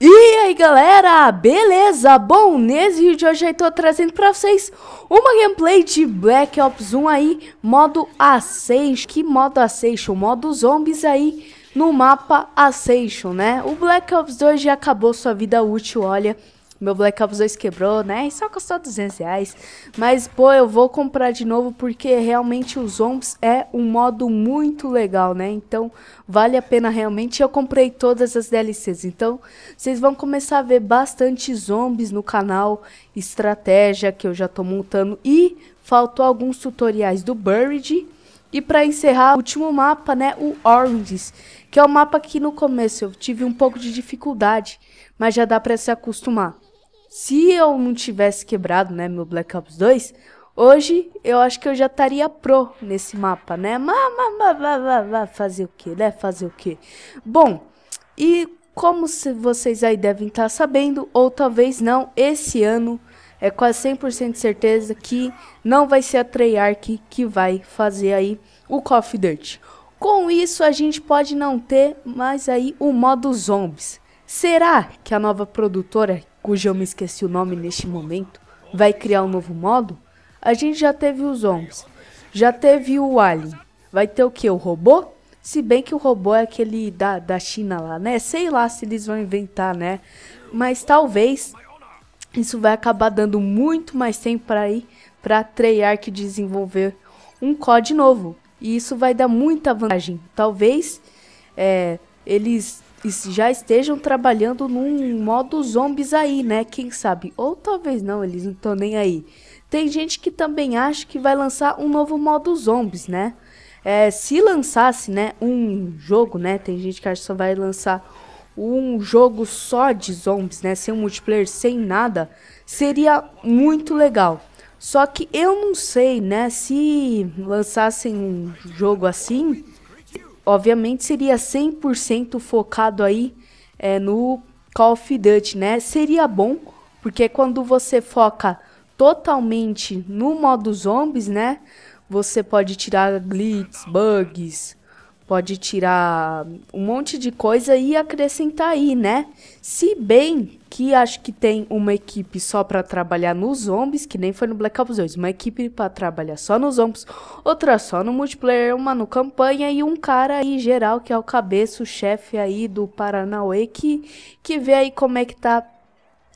E aí galera, beleza? Bom, nesse vídeo hoje eu tô trazendo pra vocês uma gameplay de Black Ops 1 aí, modo A6. Que modo A6? O modo zombies aí no mapa A6, né? O Black Ops 2 já acabou sua vida útil, olha. Meu Black Ops 2 quebrou, né? E só custou 200 reais. Mas, pô, eu vou comprar de novo porque realmente o Zombies é um modo muito legal, né? Então, vale a pena realmente. Eu comprei todas as DLCs. Então, vocês vão começar a ver bastante Zombies no canal. Estratégia que eu já tô montando. E faltou alguns tutoriais do Buried. E para encerrar, o último mapa, né, o Oranges, que é o mapa que no começo eu tive um pouco de dificuldade, mas já dá para se acostumar se eu não tivesse quebrado, né, meu Black Ops 2, hoje eu acho que eu já estaria pro nesse mapa, né? Mas, mas, mas, mas, fazer o que, né? Fazer o que? Bom, e como vocês aí devem estar tá sabendo, ou talvez não, esse ano é quase 100% de certeza que não vai ser a Treyarch que vai fazer aí o Call of Duty. Com isso, a gente pode não ter mais aí o modo zombies. Será que a nova produtora cujo eu me esqueci o nome neste momento, vai criar um novo modo? A gente já teve os zombies, já teve o alien, vai ter o que? O robô? Se bem que o robô é aquele da, da China lá, né? Sei lá se eles vão inventar, né? Mas talvez isso vai acabar dando muito mais tempo para ir para Treyarch desenvolver um COD novo. E isso vai dar muita vantagem. Talvez é, eles já estejam trabalhando num modo zombies aí, né? Quem sabe? Ou talvez não, eles não estão nem aí. Tem gente que também acha que vai lançar um novo modo zombies, né? É, se lançasse, né, um jogo, né? Tem gente que acha que só vai lançar um jogo só de zombies, né? Sem multiplayer, sem nada, seria muito legal. Só que eu não sei, né? Se lançassem um jogo assim, obviamente seria 100% focado aí é, no Call of Duty, né? Seria bom, porque quando você foca totalmente no modo zombies, né? Você pode tirar glitches, bugs, pode tirar um monte de coisa e acrescentar aí, né? Se bem que acho que tem uma equipe só para trabalhar nos zombies, que nem foi no Black Ops 2, uma equipe para trabalhar só nos zombies, outra só no multiplayer, uma no campanha e um cara aí geral que é o cabeça, o chefe aí do Paranauê que que vê aí como é que tá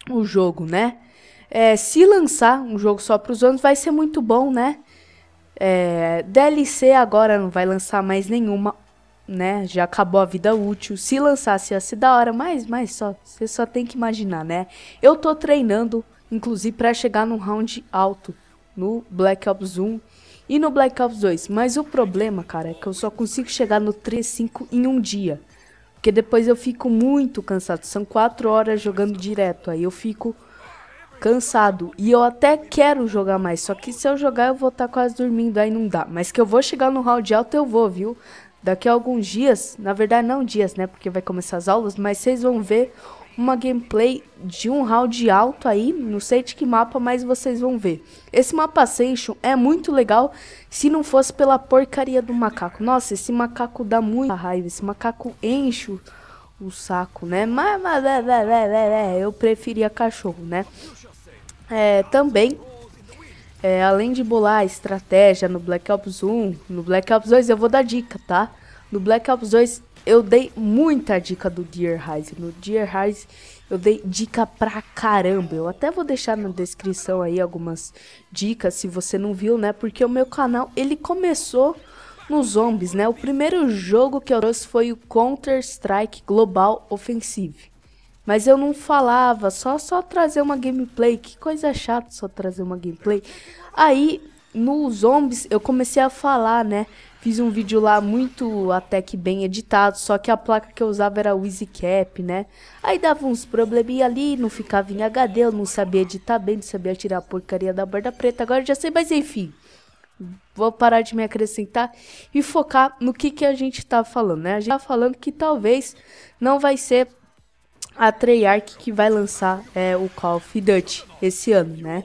o jogo, né? É, se lançar um jogo só para os zombies vai ser muito bom, né? É, DLC agora não vai lançar mais nenhuma né? Já acabou a vida útil. Se lançasse ia ser da hora, mas, mas só, você só tem que imaginar, né? Eu tô treinando, inclusive, para chegar num round alto no Black Ops 1 e no Black Ops 2. Mas o problema, cara, é que eu só consigo chegar no 3-5 em um dia. Porque depois eu fico muito cansado. São 4 horas jogando direto. Aí eu fico cansado. E eu até quero jogar mais. Só que se eu jogar, eu vou estar tá quase dormindo. Aí não dá. Mas que eu vou chegar no round alto, eu vou, viu? Daqui a alguns dias, na verdade não dias, né? Porque vai começar as aulas, mas vocês vão ver uma gameplay de um round alto aí, não sei de que mapa, mas vocês vão ver. Esse mapa Station é muito legal se não fosse pela porcaria do macaco. Nossa, esse macaco dá muita raiva, esse macaco enche o, saco, né? Mas, mas é é, é, é, é, eu preferia cachorro, né? É, também é, além de bolar estratégia no Black Ops 1, no Black Ops 2 eu vou dar dica, tá? No Black Ops 2 eu dei muita dica do Dear Rise. No Dear Rise eu dei dica pra caramba. Eu até vou deixar na descrição aí algumas dicas se você não viu, né? Porque o meu canal ele começou nos zombies, né? O primeiro jogo que eu trouxe foi o Counter Strike Global Offensive. Mas eu não falava, só só trazer uma gameplay. Que coisa chata só trazer uma gameplay. Aí, no Zombies, eu comecei a falar, né? Fiz um vídeo lá muito até que bem editado, só que a placa que eu usava era easy cap né? Aí dava uns probleminha ali, não ficava em HD, eu não sabia editar bem, não sabia tirar a porcaria da borda preta. Agora eu já sei, mas enfim. Vou parar de me acrescentar e focar no que, que a gente tá falando, né? A gente tá falando que talvez não vai ser a Treyarch que vai lançar é, o Call of Duty esse ano, né?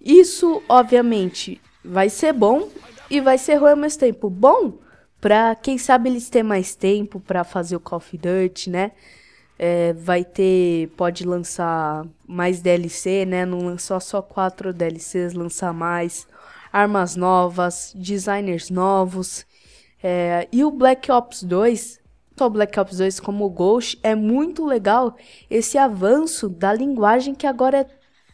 Isso, obviamente, vai ser bom e vai ser ruim ao mesmo tempo. Bom para quem sabe eles ter mais tempo para fazer o Call of Duty, né? É, vai ter, pode lançar mais DLC, né? Não lançou só quatro DLCs, lançar mais armas novas, designers novos. É, e o Black Ops 2 só Black Ops 2 como o Ghost, é muito legal esse avanço da linguagem que agora é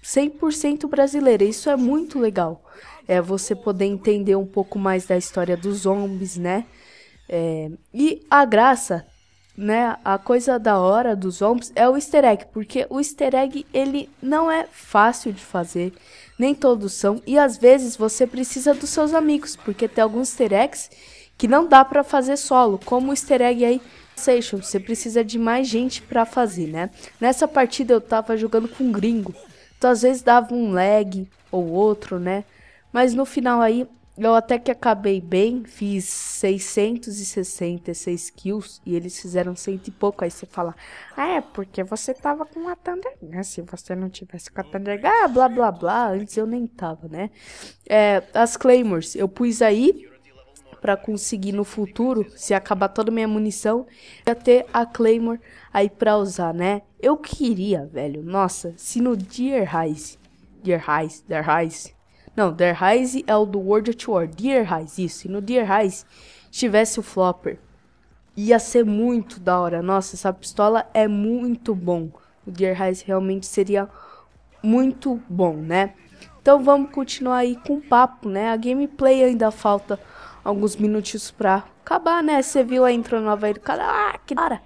100% brasileira. Isso é muito legal. É você poder entender um pouco mais da história dos zombies, né? É, e a graça, né? A coisa da hora dos zombies é o easter egg, porque o easter egg ele não é fácil de fazer, nem todos são, e às vezes você precisa dos seus amigos, porque tem alguns easter eggs que não dá para fazer solo, como o easter egg aí Seixam, você precisa de mais gente para fazer, né? Nessa partida eu tava jogando com um gringo, então às vezes dava um lag ou outro, né? Mas no final aí eu até que acabei bem, fiz 666 kills e eles fizeram cento e pouco. Aí você fala, ah, é porque você tava com a Thundergun. Né? Se você não tivesse com a Thunder, ah, blá blá blá. Antes eu nem tava, né? É, as Claymores, eu pus aí para conseguir no futuro, se acabar toda a minha munição, já ter a Claymore aí para usar, né? Eu queria, velho, nossa, se no Dear Rise, Dear Rise, Dear Rise, não, Dear Rise é o do World at War, Dear Rise, isso, e no Dear Rise tivesse o Flopper, ia ser muito da hora, nossa, essa pistola é muito bom, o Dear Rise realmente seria muito bom, né? Então vamos continuar aí com o papo, né? A gameplay ainda falta alguns minutinhos pra acabar, né? Você viu a intro nova aí do cara. Ah, que hora!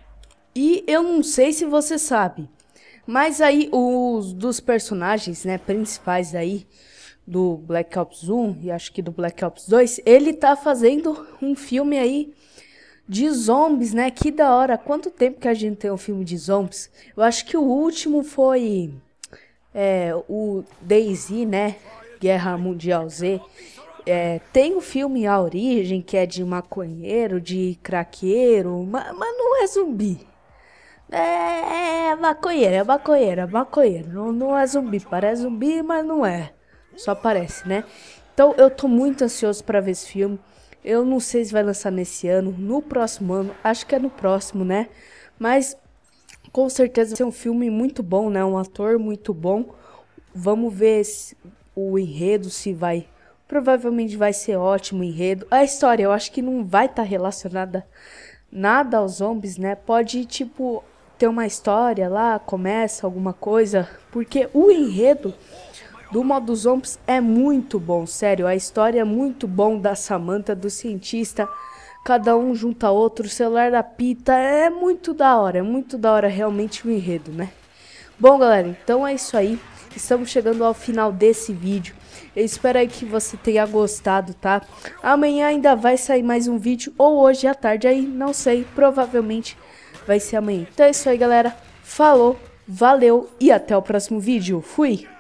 E eu não sei se você sabe, mas aí os dos personagens, né, principais aí do Black Ops 1 e acho que do Black Ops 2, ele tá fazendo um filme aí de zombies, né? Que da hora. Quanto tempo que a gente tem um filme de zombies? Eu acho que o último foi é, o Daisy, né? Guerra Mundial Z. É, tem o filme A Origem, que é de maconheiro, de craqueiro, mas, mas não é zumbi. É, é maconheiro, é maconheiro, é maconheiro. Não, não é zumbi, parece zumbi, mas não é. Só parece, né? Então eu tô muito ansioso para ver esse filme. Eu não sei se vai lançar nesse ano, no próximo ano, acho que é no próximo, né? Mas com certeza vai ser um filme muito bom, né? Um ator muito bom. Vamos ver se, o enredo se vai Provavelmente vai ser ótimo o enredo. A história eu acho que não vai estar tá relacionada nada aos zombies, né? Pode, tipo, ter uma história lá, começa alguma coisa. Porque o enredo do modo zombies é muito bom, sério. A história é muito bom da Samantha, do cientista. Cada um junta outro, o celular da pita. É muito da hora, é muito da hora realmente o enredo, né? Bom, galera, então é isso aí estamos chegando ao final desse vídeo. Eu espero que você tenha gostado, tá? Amanhã ainda vai sair mais um vídeo, ou hoje à tarde aí, não sei, provavelmente vai ser amanhã. Então é isso aí, galera. Falou, valeu e até o próximo vídeo. Fui!